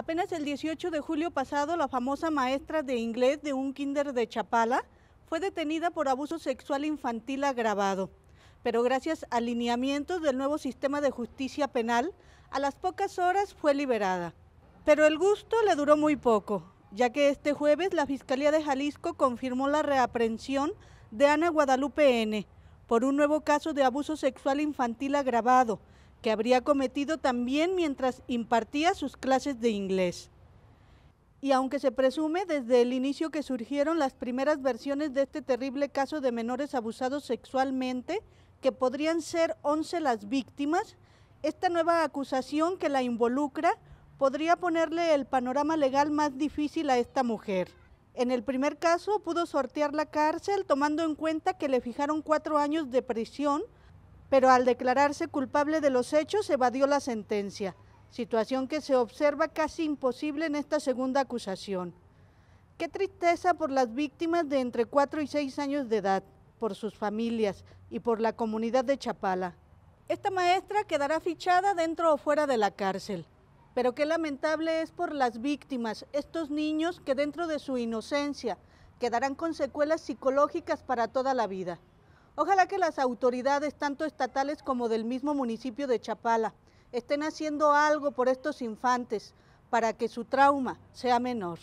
Apenas el 18 de julio pasado, la famosa maestra de inglés de un kinder de Chapala fue detenida por abuso sexual infantil agravado. Pero gracias a lineamientos del nuevo sistema de justicia penal, a las pocas horas fue liberada. Pero el gusto le duró muy poco, ya que este jueves la Fiscalía de Jalisco confirmó la reaprensión de Ana Guadalupe N por un nuevo caso de abuso sexual infantil agravado que habría cometido también mientras impartía sus clases de inglés. Y aunque se presume desde el inicio que surgieron las primeras versiones de este terrible caso de menores abusados sexualmente, que podrían ser 11 las víctimas, esta nueva acusación que la involucra podría ponerle el panorama legal más difícil a esta mujer. En el primer caso pudo sortear la cárcel tomando en cuenta que le fijaron cuatro años de prisión pero al declararse culpable de los hechos evadió la sentencia, situación que se observa casi imposible en esta segunda acusación. Qué tristeza por las víctimas de entre 4 y 6 años de edad, por sus familias y por la comunidad de Chapala. Esta maestra quedará fichada dentro o fuera de la cárcel. Pero qué lamentable es por las víctimas, estos niños que dentro de su inocencia quedarán con secuelas psicológicas para toda la vida. Ojalá que las autoridades, tanto estatales como del mismo municipio de Chapala, estén haciendo algo por estos infantes para que su trauma sea menor.